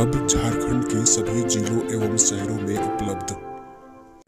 अब झारखंड के सभी जिलों एवं शहरों में उपलब्ध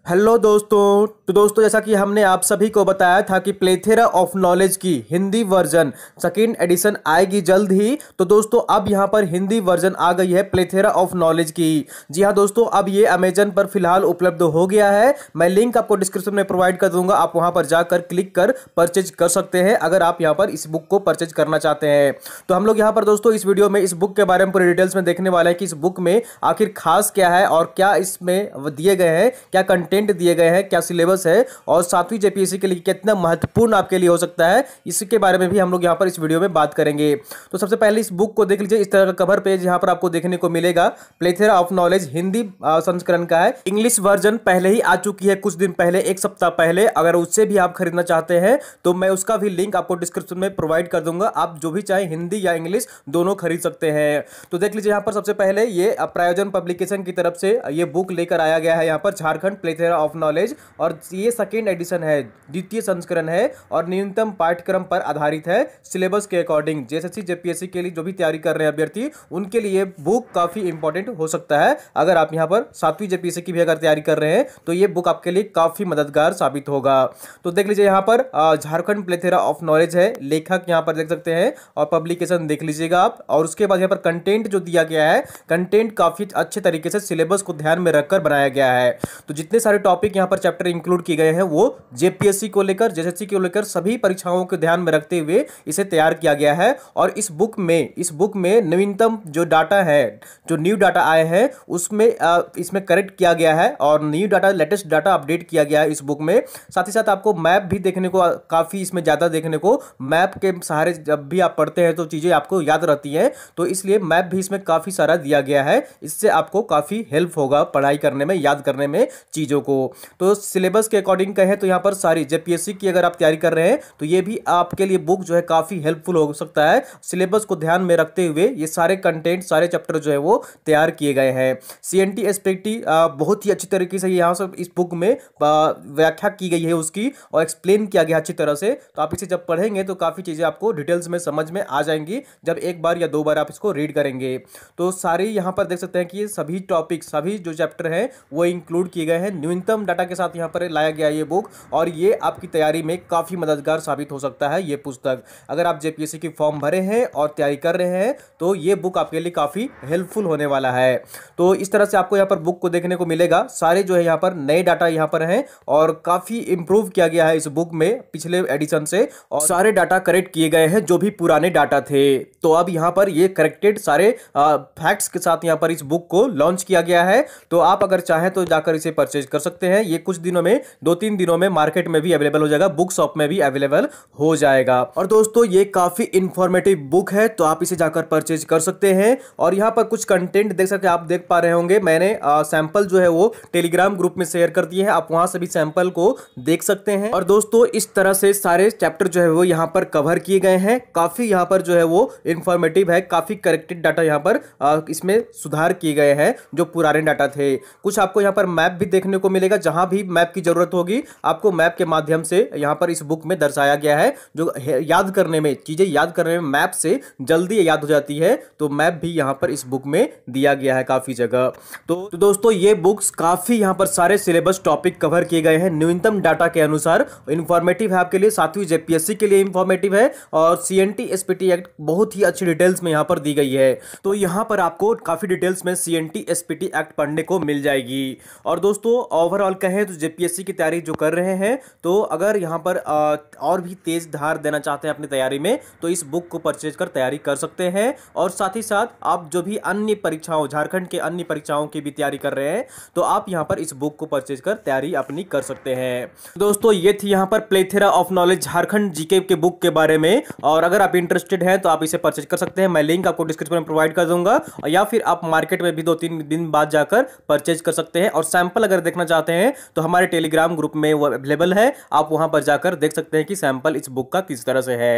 हेलो दोस्तों तो दोस्तों जैसा कि हमने आप सभी को बताया था कि प्लेथेरा ऑफ नॉलेज की हिंदी वर्जन सेकेंड एडिशन आएगी जल्द ही तो दोस्तों अब यहाँ पर हिंदी वर्जन आ गई है प्लेथेरा ऑफ नॉलेज की जी हाँ दोस्तों अब ये अमेजन पर फिलहाल उपलब्ध हो गया है मैं लिंक आपको डिस्क्रिप्शन में प्रोवाइड कर दूंगा आप वहाँ पर जाकर क्लिक कर परचेज कर सकते हैं अगर आप यहाँ पर इस बुक को परचेज करना चाहते हैं तो हम लोग यहाँ पर दोस्तों इस वीडियो में इस बुक के बारे में पूरे डिटेल्स में देखने वाला है कि इस बुक में आखिर खास क्या है और क्या इसमें दिए गए हैं क्या कंटेंट कंटेंट दिए गए हैं क्या सिलेबस है और सातवीं जेपीएससी के लिए कितना महत्वपूर्ण आपके लिए हो सकता है इसके बारे में भी हम लोग यहाँ पर इस वीडियो में बात करेंगे तो सबसे पहले इस बुक को देख लीजिए इस तरह का कवर पेज यहाँ पर आपको देखने को मिलेगा प्लेथेरा ऑफ नॉलेज हिंदी संस्करण का है इंग्लिश वर्जन पहले ही आ चुकी है कुछ दिन पहले एक सप्ताह पहले अगर उससे भी आप खरीदना चाहते हैं तो मैं उसका भी लिंक आपको डिस्क्रिप्शन में प्रोवाइड कर दूंगा आप जो भी चाहे हिंदी या इंग्लिश दोनों खरीद सकते हैं तो देख लीजिए यहाँ पर सबसे पहले ये प्रायोजन पब्लिकेशन की तरफ से ये बुक लेकर आया गया है यहाँ पर Jharkhand plethora of knowledge और ये सेकेंड एडिशन है द्वितीय संस्करण है और न्यूनतम पाठ्यक्रम पर आधारित है सिलेबस के अकॉर्डिंग जेएसएससी जेपीएससी के लिए जो भी तैयारी कर रहे हैं अभ्यर्थी उनके लिए बुक काफ़ी इंपॉर्टेंट हो सकता है अगर आप यहाँ पर सातवीं जेपीएससी की भी अगर तैयारी कर रहे हैं तो ये बुक आपके लिए काफ़ी मददगार साबित होगा तो देख लीजिए यहाँ पर झारखंड प्लेथेरा ऑफ नॉलेज है लेखक यहाँ पर देख सकते हैं और पब्लिकेशन देख लीजिएगा आप और उसके बाद यहाँ पर कंटेंट जो दिया गया है कंटेंट काफ़ी अच्छे तरीके से सिलेबस को ध्यान में रखकर बनाया गया है तो जितने सारे सारे टॉपिक यहाँ पर चैप्टर इंक्लूड किए गए हैं वो जेपीएससी को लेकर जेएसएससी को लेकर सभी परीक्षाओं को ध्यान में रखते हुए इसे तैयार किया गया है और इस बुक में इस बुक में नवीनतम जो डाटा है जो न्यू डाटा आए हैं उसमें इसमें करेक्ट किया गया है और new data latest data update किया गया है इस बुक में साथ ही साथ आपको मैप भी देखने को काफ़ी इसमें ज़्यादा देखने को मैप के सहारे जब भी आप पढ़ते हैं तो चीज़ें आपको याद रहती हैं तो इसलिए मैप भी इसमें काफ़ी सारा दिया गया है इससे आपको काफ़ी हेल्प होगा पढ़ाई करने में याद करने में चीज़ों को तो सिलेबस के अकॉर्डिंग कहें तो यहाँ पर सारी जे की अगर आप तैयारी कर रहे हैं तो ये भी आपके लिए बुक जो है काफ़ी हेल्पफुल हो सकता है सिलेबस को ध्यान में रखते हुए ये सारे कंटेंट सारे चैप्टर जो है वो तैयार किए गए हैं सी एन बहुत ही अच्छी तरीके से यहाँ से इस बुक में व्याख्या की गई है उसकी और एक्सप्लेन किया गया अच्छी तरह से तो आप इसे जब पढ़ेंगे तो काफ़ी चीज़ें आपको डिटेल्स में समझ में आ जाएंगी जब एक बार या दो बार आप इसको रीड करेंगे तो सारे यहाँ पर देख सकते हैं कि ये सभी टॉपिक सभी जो चैप्टर हैं वो इंक्लूड किए गए हैं न्यू न्यूनतम डाटा के साथ यहाँ पर लाया गया ये बुक और ये आपकी तैयारी में काफ़ी मददगार साबित हो सकता है ये पुस्तक अगर आप जेपीएससी की फॉर्म भरे हैं और तैयारी कर रहे हैं तो ये बुक आपके लिए काफ़ी हेल्पफुल होने वाला है तो इस तरह से आपको यहाँ पर बुक को देखने को मिलेगा सारे जो है यहाँ पर नए डाटा यहाँ पर हैं और काफ़ी इम्प्रूव किया गया है इस बुक में पिछले एडिशन से और सारे डाटा करेक्ट किए गए हैं जो भी पुराने डाटा थे तो अब यहाँ पर ये करेक्टेड सारे फैक्ट्स के साथ यहाँ पर इस बुक को लॉन्च किया गया है तो आप अगर चाहें तो जाकर इसे परचेज कर सकते हैं ये कुछ दिनों में दो तीन दिनों में मार्केट में भी अवेलेबल हो जाएगा बुक शॉप में भी अवेलेबल हो जाएगा और दोस्तों ये काफी इंफॉर्मेटिव बुक है तो आप इसे जाकर परचेज कर सकते हैं और यहाँ पर कुछ कंटेंट देख सकते आप देख पा रहे होंगे मैंने सैंपल जो है वो टेलीग्राम ग्रुप में शेयर कर दिए है आप वहां से भी सैंपल को देख सकते हैं और दोस्तों इस तरह से सारे चैप्टर जो है वो यहाँ पर कवर किए गए हैं काफी यहाँ पर जो है वो इन्फॉर्मेटिव है काफी करेक्टेड डाटा यहाँ पर इसमें सुधार किए गए हैं जो पुराने डाटा थे कुछ आपको यहाँ पर मैप भी देखने को मिलेगा जहां भी मैप की जरूरत होगी आपको मैप के माध्यम से यहां पर इस बुक में दर्शाया गया है जो याद करने में चीज़ें याद करने में मैप से जल्दी याद हो जाती है तो मैप भी यहां पर इस बुक में दिया गया है काफ़ी जगह तो, तो दोस्तों ये बुक्स काफ़ी यहां पर सारे सिलेबस टॉपिक कवर किए गए हैं न्यूनतम डाटा के अनुसार इन्फॉर्मेटिव है आपके लिए सातवीं जेपीएससी के लिए इन्फॉर्मेटिव है और सी एन एक्ट बहुत ही अच्छी डिटेल्स में यहां पर दी गई है तो यहां पर आपको काफ़ी डिटेल्स में सी एन एक्ट पढ़ने को मिल जाएगी और दोस्तों ओवरऑल कहें तो जेपीएससी की तैयारी जो कर रहे हैं तो अगर यहाँ पर और भी तेज धार देना चाहते हैं अपनी तैयारी में तो इस बुक को परचेज कर तैयारी कर सकते हैं और साथ ही साथ आप जो भी अन्य परीक्षाओं झारखंड के अन्य परीक्षाओं की भी तैयारी कर रहे हैं तो आप यहाँ पर इस बुक को परचेज कर तैयारी अपनी कर सकते हैं दोस्तों ये थी यहाँ पर plethora of knowledge Jharkhand GK के बुक के बारे में और अगर आप इंटरेस्टेड हैं तो आप इसे परचेज कर सकते हैं मैं लिंक आपको डिस्क्रिप्शन में प्रोवाइड कर दूंगा या फिर आप मार्केट में भी दो तीन दिन बाद जाकर परचेज कर सकते हैं और सैंपल अगर देखना देखना चाहते हैं तो हमारे टेलीग्राम ग्रुप में वो अवेलेबल है आप वहां पर जाकर देख सकते हैं कि सैंपल इस बुक का किस तरह से है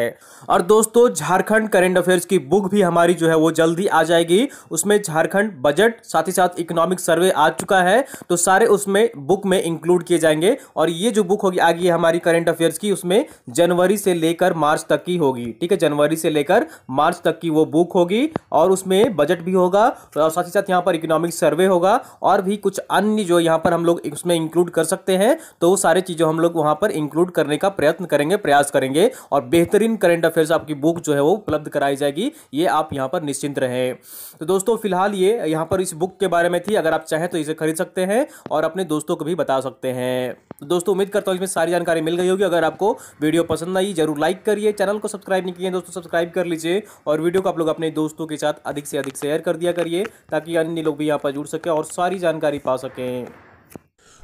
और दोस्तों झारखंड करेंट अफेयर्स की बुक भी हमारी जो है वो जल्दी आ जाएगी उसमें झारखंड बजट साथ ही साथ इकोनॉमिक सर्वे आ चुका है तो सारे उसमें बुक में इंक्लूड किए जाएंगे और ये जो बुक होगी आगे हमारी करेंट अफेयर्स की उसमें जनवरी से लेकर मार्च तक की होगी ठीक है जनवरी से लेकर मार्च तक की वो बुक होगी और उसमें बजट भी होगा और साथ ही साथ यहाँ पर इकोनॉमिक सर्वे होगा और भी कुछ अन्य जो यहाँ पर हम लोग लोग उसमें इंक्लूड कर सकते हैं तो वो सारी चीज़ें हम लोग वहाँ पर इंक्लूड करने का प्रयत्न करेंगे प्रयास करेंगे और बेहतरीन करेंट अफेयर्स आपकी बुक जो है वो उपलब्ध कराई जाएगी ये आप यहाँ पर निश्चिंत रहें तो दोस्तों फिलहाल ये यहाँ पर इस बुक के बारे में थी अगर आप चाहें तो इसे खरीद सकते हैं और अपने दोस्तों को भी बता सकते हैं तो दोस्तों उम्मीद करता हूँ इसमें सारी जानकारी मिल गई होगी अगर आपको वीडियो पसंद आई जरूर लाइक करिए चैनल को सब्सक्राइब नहीं किए दोस्तों सब्सक्राइब कर लीजिए और वीडियो को आप लोग अपने दोस्तों के साथ अधिक से अधिक शेयर कर दिया करिए ताकि अन्य लोग भी यहाँ पर जुड़ सकें और सारी जानकारी पा सकें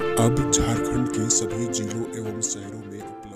अब झारखंड के सभी जिलों एवं शहरों में